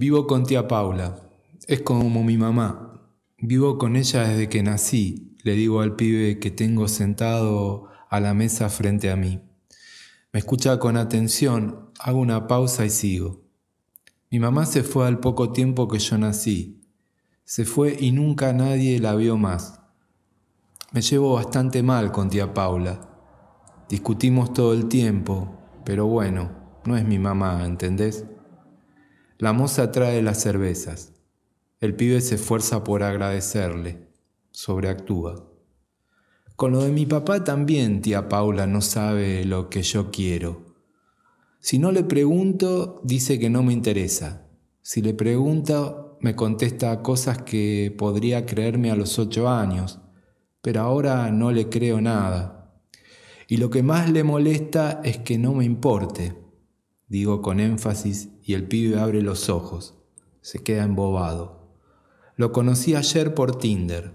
Vivo con tía Paula. Es como mi mamá. Vivo con ella desde que nací, le digo al pibe que tengo sentado a la mesa frente a mí. Me escucha con atención, hago una pausa y sigo. Mi mamá se fue al poco tiempo que yo nací. Se fue y nunca nadie la vio más. Me llevo bastante mal con tía Paula. Discutimos todo el tiempo, pero bueno, no es mi mamá, ¿entendés? La moza trae las cervezas. El pibe se esfuerza por agradecerle. Sobreactúa. Con lo de mi papá también, tía Paula no sabe lo que yo quiero. Si no le pregunto, dice que no me interesa. Si le pregunto, me contesta cosas que podría creerme a los ocho años, pero ahora no le creo nada. Y lo que más le molesta es que no me importe, digo con énfasis y el pibe abre los ojos, se queda embobado. Lo conocí ayer por Tinder.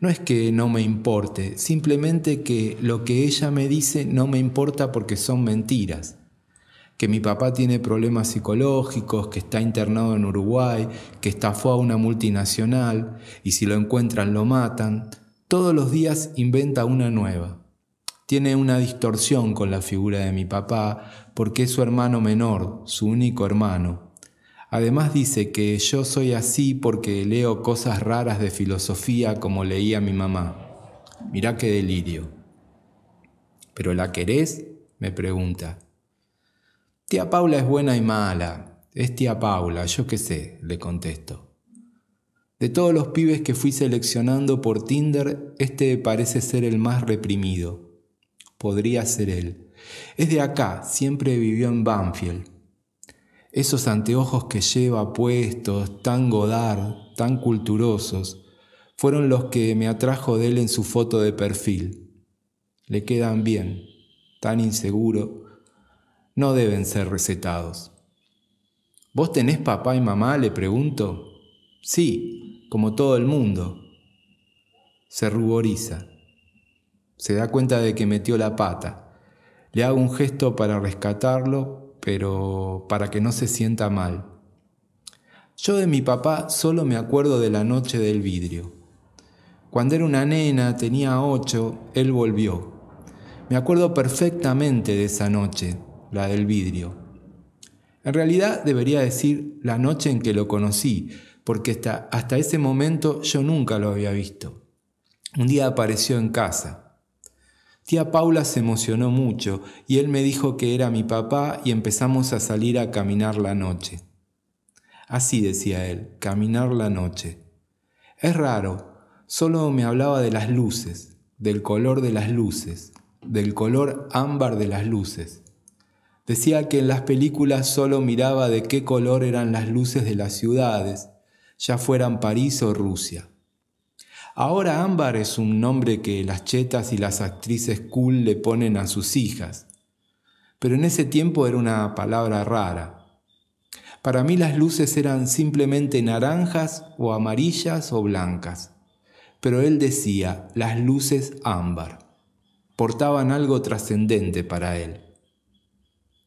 No es que no me importe, simplemente que lo que ella me dice no me importa porque son mentiras. Que mi papá tiene problemas psicológicos, que está internado en Uruguay, que estafó a una multinacional y si lo encuentran lo matan. Todos los días inventa una nueva tiene una distorsión con la figura de mi papá porque es su hermano menor, su único hermano. Además dice que yo soy así porque leo cosas raras de filosofía como leía mi mamá. Mirá qué delirio. ¿Pero la querés? me pregunta. Tía Paula es buena y mala. Es tía Paula, yo qué sé, le contesto. De todos los pibes que fui seleccionando por Tinder, este parece ser el más reprimido podría ser él. Es de acá, siempre vivió en Banfield. Esos anteojos que lleva puestos, tan godard, tan culturosos, fueron los que me atrajo de él en su foto de perfil. Le quedan bien, tan inseguro, no deben ser recetados. ¿Vos tenés papá y mamá? le pregunto. Sí, como todo el mundo. Se ruboriza. Se da cuenta de que metió la pata. Le hago un gesto para rescatarlo, pero para que no se sienta mal. Yo de mi papá solo me acuerdo de la noche del vidrio. Cuando era una nena, tenía ocho, él volvió. Me acuerdo perfectamente de esa noche, la del vidrio. En realidad debería decir la noche en que lo conocí, porque hasta, hasta ese momento yo nunca lo había visto. Un día apareció en casa. Tía Paula se emocionó mucho y él me dijo que era mi papá y empezamos a salir a caminar la noche. Así decía él, caminar la noche. Es raro, solo me hablaba de las luces, del color de las luces, del color ámbar de las luces. Decía que en las películas solo miraba de qué color eran las luces de las ciudades, ya fueran París o Rusia. Ahora Ámbar es un nombre que las chetas y las actrices cool le ponen a sus hijas. Pero en ese tiempo era una palabra rara. Para mí las luces eran simplemente naranjas o amarillas o blancas. Pero él decía las luces ámbar. Portaban algo trascendente para él.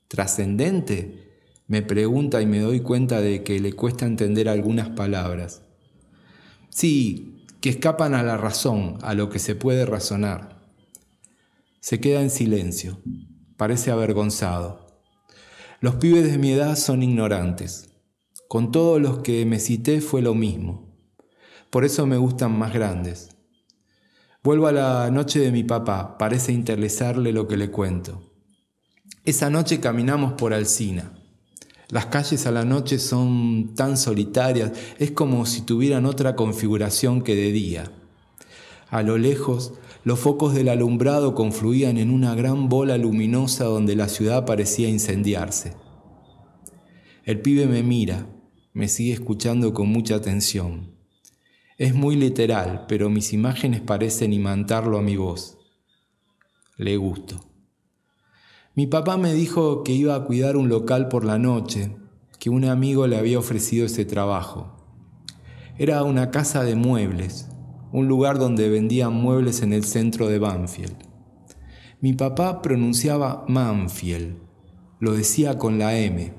¿Trascendente? me pregunta y me doy cuenta de que le cuesta entender algunas palabras. Sí, que escapan a la razón, a lo que se puede razonar. Se queda en silencio, parece avergonzado. Los pibes de mi edad son ignorantes. Con todos los que me cité fue lo mismo. Por eso me gustan más grandes. Vuelvo a la noche de mi papá, parece interesarle lo que le cuento. Esa noche caminamos por Alcina. Las calles a la noche son tan solitarias, es como si tuvieran otra configuración que de día. A lo lejos, los focos del alumbrado confluían en una gran bola luminosa donde la ciudad parecía incendiarse. El pibe me mira, me sigue escuchando con mucha atención. Es muy literal, pero mis imágenes parecen imantarlo a mi voz. Le gusto. Mi papá me dijo que iba a cuidar un local por la noche, que un amigo le había ofrecido ese trabajo. Era una casa de muebles, un lugar donde vendían muebles en el centro de Banfield. Mi papá pronunciaba Manfield, lo decía con la M.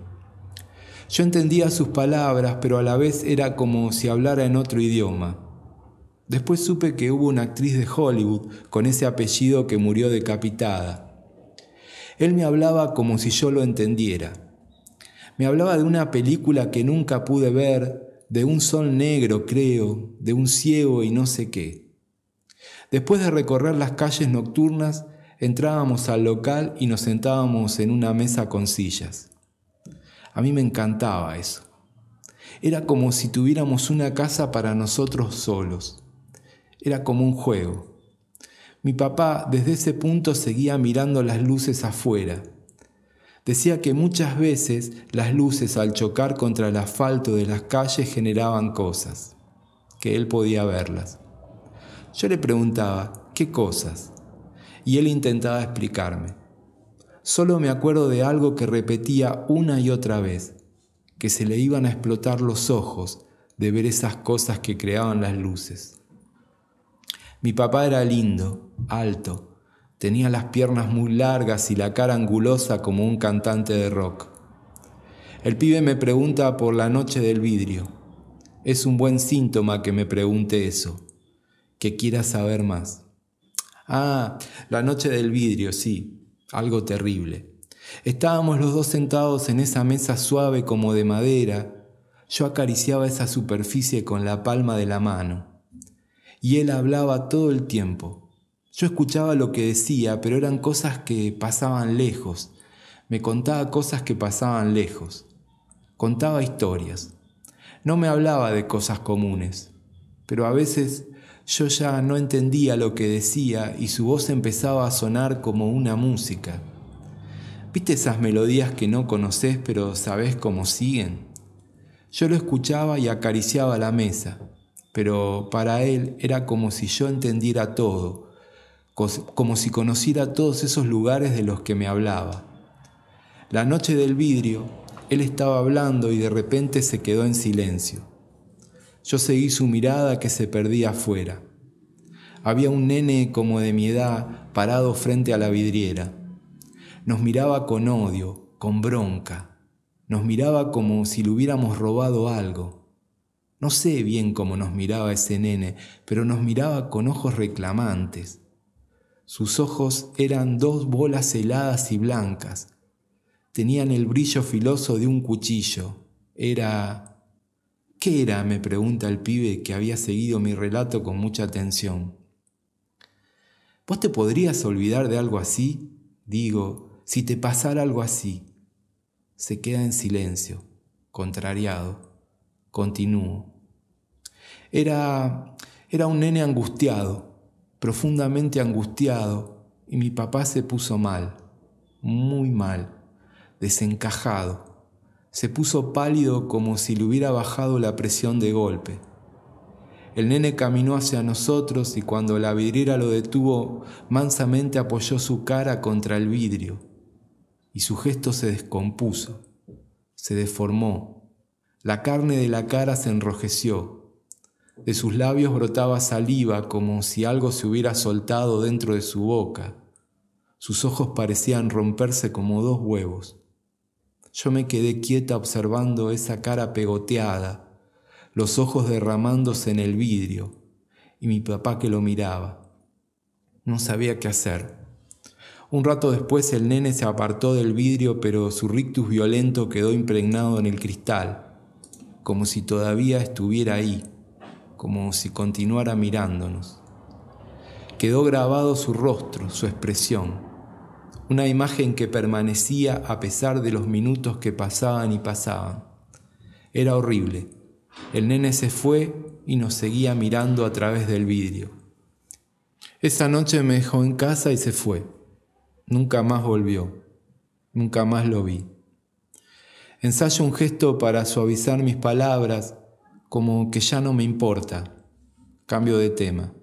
Yo entendía sus palabras, pero a la vez era como si hablara en otro idioma. Después supe que hubo una actriz de Hollywood con ese apellido que murió decapitada. Él me hablaba como si yo lo entendiera. Me hablaba de una película que nunca pude ver, de un sol negro, creo, de un ciego y no sé qué. Después de recorrer las calles nocturnas, entrábamos al local y nos sentábamos en una mesa con sillas. A mí me encantaba eso. Era como si tuviéramos una casa para nosotros solos. Era como un juego. Mi papá desde ese punto seguía mirando las luces afuera. Decía que muchas veces las luces al chocar contra el asfalto de las calles generaban cosas, que él podía verlas. Yo le preguntaba, ¿qué cosas? Y él intentaba explicarme. Solo me acuerdo de algo que repetía una y otra vez, que se le iban a explotar los ojos de ver esas cosas que creaban las luces. Mi papá era lindo, alto, tenía las piernas muy largas y la cara angulosa como un cantante de rock. El pibe me pregunta por la noche del vidrio. Es un buen síntoma que me pregunte eso, que quiera saber más. Ah, la noche del vidrio, sí, algo terrible. Estábamos los dos sentados en esa mesa suave como de madera. Yo acariciaba esa superficie con la palma de la mano y él hablaba todo el tiempo. Yo escuchaba lo que decía, pero eran cosas que pasaban lejos. Me contaba cosas que pasaban lejos. Contaba historias. No me hablaba de cosas comunes, pero a veces yo ya no entendía lo que decía y su voz empezaba a sonar como una música. ¿Viste esas melodías que no conoces pero sabes cómo siguen? Yo lo escuchaba y acariciaba la mesa pero para él era como si yo entendiera todo, como si conociera todos esos lugares de los que me hablaba. La noche del vidrio, él estaba hablando y de repente se quedó en silencio. Yo seguí su mirada que se perdía afuera. Había un nene como de mi edad parado frente a la vidriera. Nos miraba con odio, con bronca. Nos miraba como si le hubiéramos robado algo. No sé bien cómo nos miraba ese nene, pero nos miraba con ojos reclamantes. Sus ojos eran dos bolas heladas y blancas. Tenían el brillo filoso de un cuchillo. Era... ¿Qué era? me pregunta el pibe que había seguido mi relato con mucha atención. ¿Vos te podrías olvidar de algo así? Digo, si te pasara algo así. Se queda en silencio, contrariado. Continúo. Era, era un nene angustiado, profundamente angustiado, y mi papá se puso mal, muy mal, desencajado. Se puso pálido como si le hubiera bajado la presión de golpe. El nene caminó hacia nosotros y cuando la vidriera lo detuvo, mansamente apoyó su cara contra el vidrio y su gesto se descompuso, se deformó, la carne de la cara se enrojeció. De sus labios brotaba saliva como si algo se hubiera soltado dentro de su boca. Sus ojos parecían romperse como dos huevos. Yo me quedé quieta observando esa cara pegoteada, los ojos derramándose en el vidrio, y mi papá que lo miraba. No sabía qué hacer. Un rato después el nene se apartó del vidrio, pero su rictus violento quedó impregnado en el cristal como si todavía estuviera ahí, como si continuara mirándonos. Quedó grabado su rostro, su expresión, una imagen que permanecía a pesar de los minutos que pasaban y pasaban. Era horrible. El nene se fue y nos seguía mirando a través del vidrio. Esa noche me dejó en casa y se fue. Nunca más volvió. Nunca más lo vi. Ensayo un gesto para suavizar mis palabras, como que ya no me importa. Cambio de tema.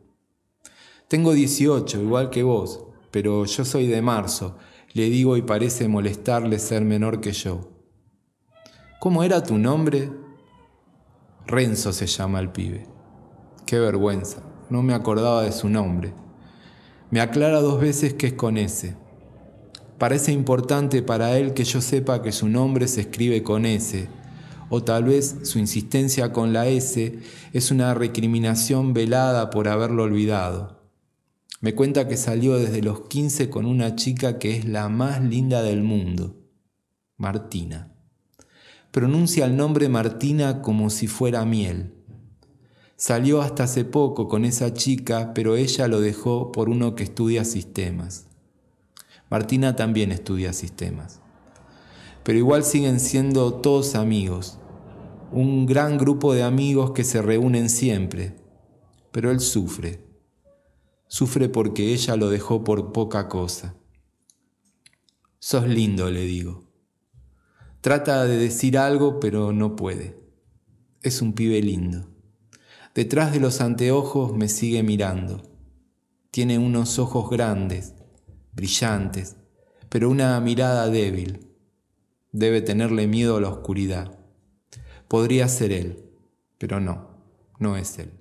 Tengo 18, igual que vos, pero yo soy de marzo, le digo y parece molestarle ser menor que yo. ¿Cómo era tu nombre? Renzo se llama el pibe. Qué vergüenza, no me acordaba de su nombre. Me aclara dos veces que es con ese. Parece importante para él que yo sepa que su nombre se escribe con S, o tal vez su insistencia con la S es una recriminación velada por haberlo olvidado. Me cuenta que salió desde los 15 con una chica que es la más linda del mundo, Martina. Pronuncia el nombre Martina como si fuera miel. Salió hasta hace poco con esa chica, pero ella lo dejó por uno que estudia sistemas. Martina también estudia sistemas. Pero igual siguen siendo todos amigos, un gran grupo de amigos que se reúnen siempre. Pero él sufre. Sufre porque ella lo dejó por poca cosa. Sos lindo, le digo. Trata de decir algo, pero no puede. Es un pibe lindo. Detrás de los anteojos me sigue mirando. Tiene unos ojos grandes, brillantes, pero una mirada débil. Debe tenerle miedo a la oscuridad. Podría ser él, pero no, no es él.